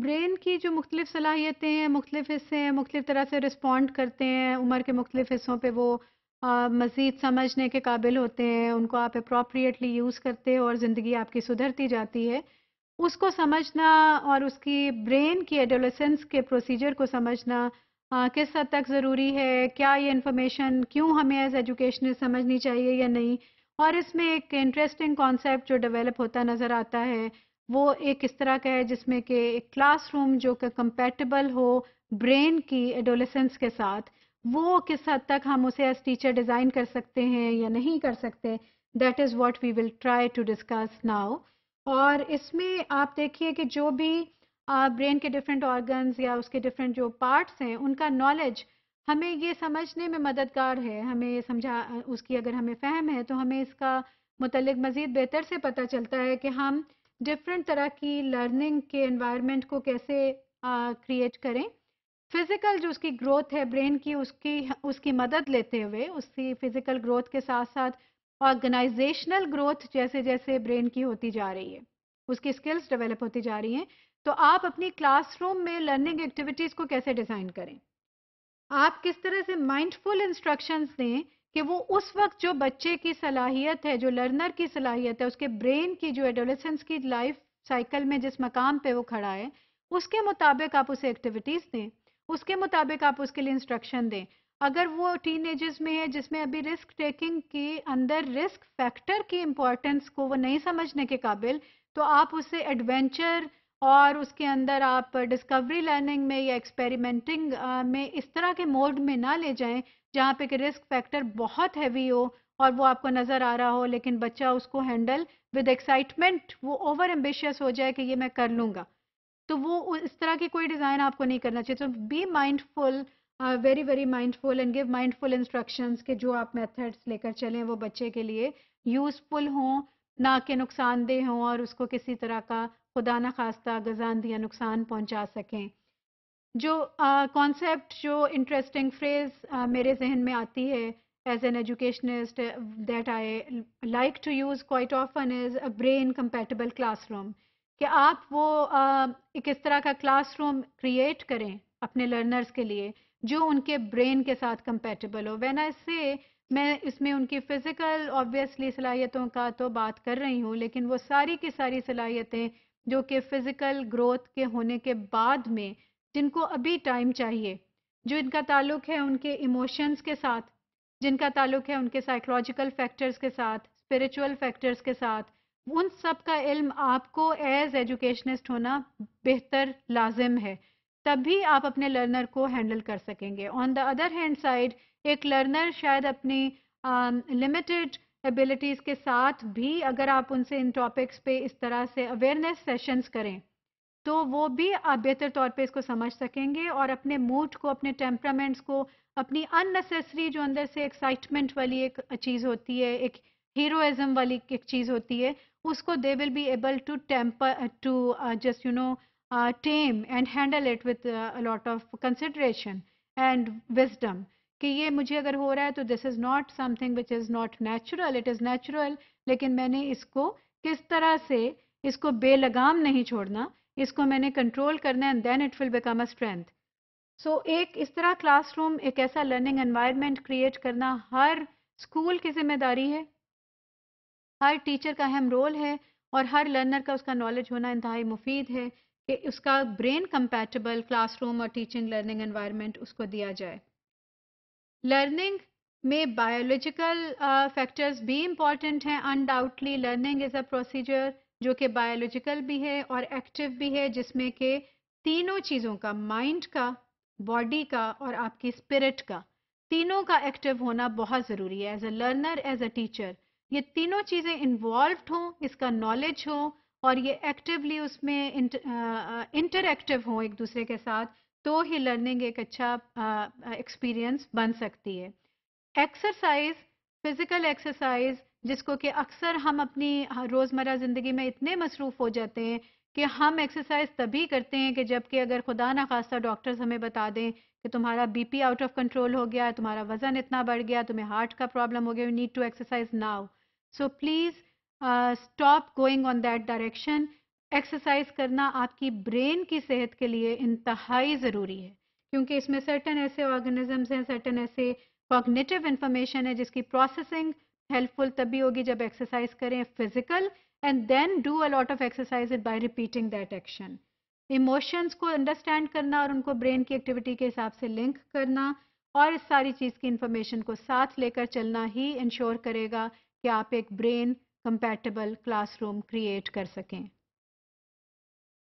brain की जो मुख्तलिफ सलाहियतें हैं मुख्तलिफ हिस्से हैं मुख्तलिफ तरह से रिस्पॉन्ड करते हैं उम्र के मुख्तलिफ हिस्सों पर वो मज़ीद समझने के काबिल होते हैं उनको आप अप्रोप्रिएटली यूज़ करते हो और ज़िंदगी आपकी सुधरती जाती है उसको समझना और उसकी ब्रेन की एडोलेसेंस के प्रोसीजर को समझना आ, किस हद तक ज़रूरी है क्या ये इन्फॉर्मेशन क्यों हमें एज एजुकेशन समझनी चाहिए या नहीं और इसमें एक इंटरेस्टिंग कॉन्सेप्ट जो डेवलप होता नज़र आता है वो एक इस तरह का है जिसमें कि एक क्लासरूम जो कि कंपेटेबल हो ब्रेन की एडोलेसेंस के साथ वो किस हद तक हम उसे एज टीचर डिज़ाइन कर सकते हैं या नहीं कर सकते that is what we will try to discuss now और इसमें आप देखिए कि जो भी ब्रेन के डिफरेंट ऑर्गन या उसके डिफरेंट जो पार्ट्स हैं उनका नॉलेज हमें ये समझने में मददगार है हमें समझा उसकी अगर हमें फहम है तो हमें इसका मतलब मज़ीद बेहतर से पता चलता है कि हम डिफरेंट तरह की लर्निंग के एनवायरनमेंट को कैसे क्रिएट करें फिजिकल जो उसकी ग्रोथ है ब्रेन की उसकी उसकी मदद लेते हुए उसकी फिजिकल ग्रोथ के साथ साथ ऑर्गेनाइजेशनल ग्रोथ जैसे जैसे ब्रेन की होती जा रही है उसकी स्किल्स डेवलप होती जा रही हैं तो आप अपनी क्लासरूम में लर्निंग एक्टिविटीज़ को कैसे डिज़ाइन करें आप किस तरह से माइंडफुल इंस्ट्रक्शंस दें कि वो उस वक्त जो बच्चे की सलाहियत है जो लर्नर की सलाहियत है उसके ब्रेन की जो एडोलेसेंस की लाइफ साइकिल में जिस मकाम पे वो खड़ा है उसके मुताबिक आप उसे एक्टिविटीज़ दें उसके मुताबिक आप उसके लिए इंस्ट्रक्शन दें अगर वो टीन में है जिसमें अभी रिस्क टेकिंग के अंदर रिस्क फैक्टर की इम्पोर्टेंस को वो नहीं समझने के काबिल तो आप उसे एडवेंचर और उसके अंदर आप डिस्कवरी लर्निंग में या एक्सपेरिमेंटिंग में इस तरह के मोड में ना ले जाएं जहाँ पे कि रिस्क फैक्टर बहुत हैवी हो और वो आपको नज़र आ रहा हो लेकिन बच्चा उसको हैंडल विद एक्साइटमेंट वो ओवर एम्बिशियस हो जाए कि ये मैं कर लूँगा तो वो इस तरह की कोई डिज़ाइन आपको नहीं करना चाहिए तो be mindful very very mindful and give mindful instructions के जो आप मेथड्स लेकर चलें वो बच्चे के लिए यूज़फुल हों ना कि नुकसानदेह हों और उसको किसी तरह का खुदा न खास्ता गजान या नुकसान पहुंचा सकें जो कॉन्सेप्ट uh, जो इंटरेस्टिंग फ्रेज uh, मेरे जहन में आती है as an educationist that I like to use quite often is a brain compatible classroom कि आप वो uh, इस तरह का क्लासरूम क्रिएट करें अपने लर्नर्स के लिए जो उनके ब्रेन के साथ कंपेटेबल हो वैन आई से मैं इसमें उनकी फ़िज़िकल ऑब्वियसली सलाहियतों का तो बात कर रही हूँ लेकिन वो सारी की सारी सलाहियतें जो कि फ़िज़िकल ग्रोथ के होने के बाद में जिनको अभी टाइम चाहिए जो इनका ताल्लुक है उनके इमोशंस के साथ जिनका ताल्लुक है उनके साइकोलॉजिकल फैक्टर्स के साथ स्पिरिचुअल फैक्टर्स के साथ उन सब का इल्म आपको एज एजुकेशनिस्ट होना बेहतर लाजिम है तभी आप अपने लर्नर को हैंडल कर सकेंगे on the other hand side एक लर्नर शायद अपनी लिमिटेड um, एबिलिटीज़ के साथ भी अगर आप उनसे इन टॉपिक्स पे इस तरह से अवेयरनेस सेशंस करें तो वो भी आप बेहतर तौर पे इसको समझ सकेंगे और अपने मूड को अपने टेम्परामेंट्स को अपनी अननेसेसरी जो अंदर से एक्साइटमेंट वाली एक चीज़ होती है एक हीरोइज्म वाली एक चीज़ होती है उसको दे will be able to temper to just you know tame and handle it with lot of consideration and wisdom कि ये मुझे अगर हो रहा है तो this is not something which is not natural it is natural लेकिन मैंने इसको किस तरह से इसको बेलगाम नहीं छोड़ना इसको मैंने कंट्रोल करना है and then it will become a strength so एक इस तरह क्लासरूम एक ऐसा लर्निंग एनवायरनमेंट क्रिएट करना हर स्कूल की जिम्मेदारी है हर टीचर का अहम रोल है और हर लर्नर का उसका नॉलेज होना इंतहाई मुफीद है कि उसका ब्रेन कंपैटिबल क्लासरूम और टीचिंग लर्निंग एनवायरनमेंट उसको दिया जाए लर्निंग में बायोलॉजिकल फैक्टर्स uh, भी इम्पॉर्टेंट हैं undoubtedly learning is a procedure जो कि बायोलॉजिकल भी है और एक्टिव भी है जिसमें कि तीनों चीज़ों का माइंड का बॉडी का और आपकी स्पिरिट का तीनों का एक्टिव होना बहुत ज़रूरी है as a learner as a teacher ये तीनों चीज़ें इन्वॉल्व हों इसका नॉलेज हो और ये एक्टिवली उसमें इंटरक्टिव हों एक दूसरे के साथ तो ही लर्निंग एक अच्छा एक्सपीरियंस बन सकती है एक्सरसाइज फिजिकल एक्सरसाइज जिसको कि अक्सर हम अपनी रोज़मर्रा ज़िंदगी में इतने मसरूफ़ हो जाते हैं कि हम एक्सरसाइज तभी करते हैं कि जबकि अगर खुदा ना खासा डॉक्टर्स हमें बता दें कि तुम्हारा बीपी आउट ऑफ कंट्रोल हो गया तुम्हारा वज़न इतना बढ़ गया तुम्हें हार्ट का प्रॉब्लम हो गया you need to exercise now so please stop going on that direction exercise करना आपकी ब्रेन की सेहत के लिए इंतहाई ज़रूरी है क्योंकि इसमें सर्टन ऐसे ऑर्गेनिजम्स हैं सर्टन ऐसे कॉग्नेटिव इंफॉर्मेशन है जिसकी प्रोसेसिंग हेल्पफुल तभी होगी जब एक्सरसाइज करें physical and then do a lot of exercise it by repeating that action emotions को अंडरस्टैंड करना और उनको ब्रेन की एक्टिविटी के हिसाब से लिंक करना और इस सारी चीज़ की इंफॉर्मेशन को साथ लेकर चलना ही इंश्योर करेगा कि आप एक ब्रेन कंपैटिबल क्लासरूम क्रिएट कर सकें